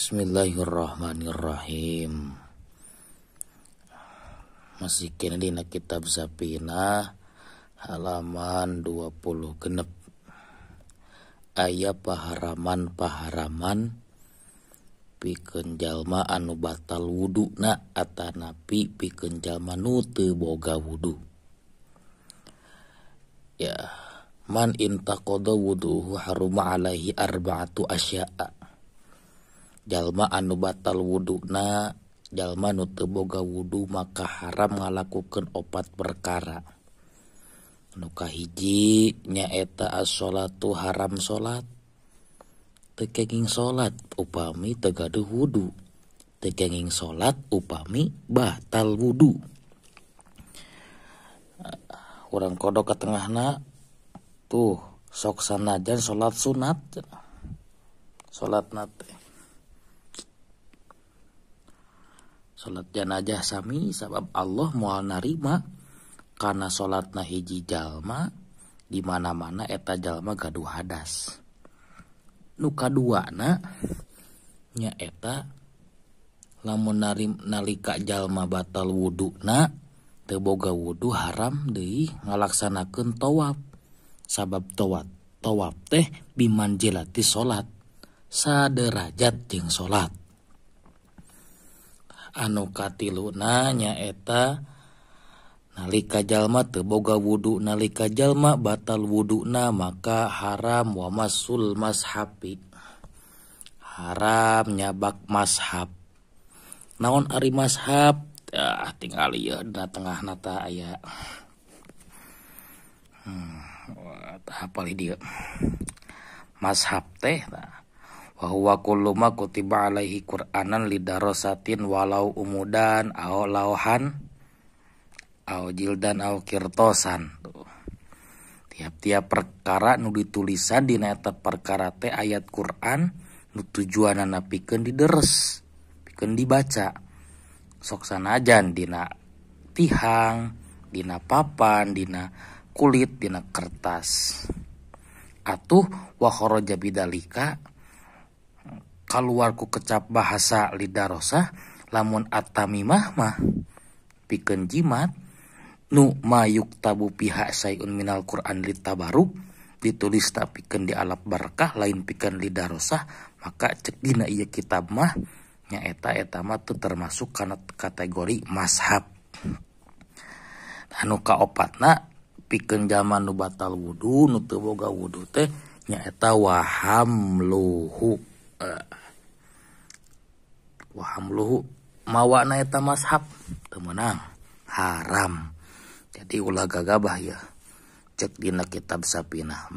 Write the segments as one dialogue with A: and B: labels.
A: Bismillahirrahmanirrahim Masih kini di kitab Zapina Halaman 20 genep Ayah paharaman-paharaman Piken jalma anu batal wudhu na Atanapi piken jalma nute boga wudhu Ya Man intakodo wudhu haruma alaihi arba'atu asya'a jalma anu batal wudhuna jalma nu teboga wudhu maka haram ngalakukan opat perkara nuka hiji nyaeta as tuh haram solat, tekenging solat upami tegaduh wudhu tekenging solat upami batal wudhu Orang eh, kodok ke na tuh sok sanajan solat sunat solat nate salat janajahsami sabab Allah mua narima karena salat nahiji Jalma dimana-mana eta Jalmagaduh hadas lka duanyaeta lamun nalika Jalma batal wudhu nah terboga wudhu haram di ngalaksanakan towab sabab towa towab teh bimanjilati salat sad derajat Jing salat anukati Luna nyaeta nalika Jalma teboga wudhu nalika Jalma batal wudhu na maka haram wamasul mas Ha haram nyabak mashab naon Ari mashab ah, tinggal tengahnata aya hmm, taal dia mashab teh wa huwa kullu ma kutiba alaihi qur'anan lidarosatin walau umudan au lauhan au jildan au kirtosan tiap-tiap perkara nu ditulisan di eta perkara te ayat Quran nu tujuanna pikeun dideres pikeun dibaca sok sanajan dina tihang dina papan dina kulit dina kertas atuh wa kharaja bidalika luarku kecap bahasa lidarosah lamun atami mah mah pikenjiman Numa yuk tabu pihak saiun Minalqu Rita baruu ditulis tak piken di aap Barkah lain pikan lidarosah maka cegina ya kitab mah nyaetaeta termasuk kanat kategori mashabmuka opatna piken zaman lu batal wudhu nuga wudhu nyaeta wahamluhu ah eh. waluhu mawak naeta mashab temmenang haram jadi ulah gagabah ya cekdina kitab sap pinmah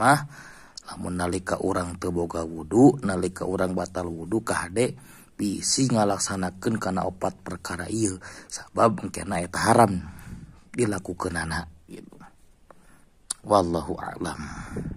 A: namun nalika orang teboga wudhu nalika orang batal wudhu kahdek bisi ngalaksanakan karena obat perkara sabab mungkin naeta haramku ke nana wallu alam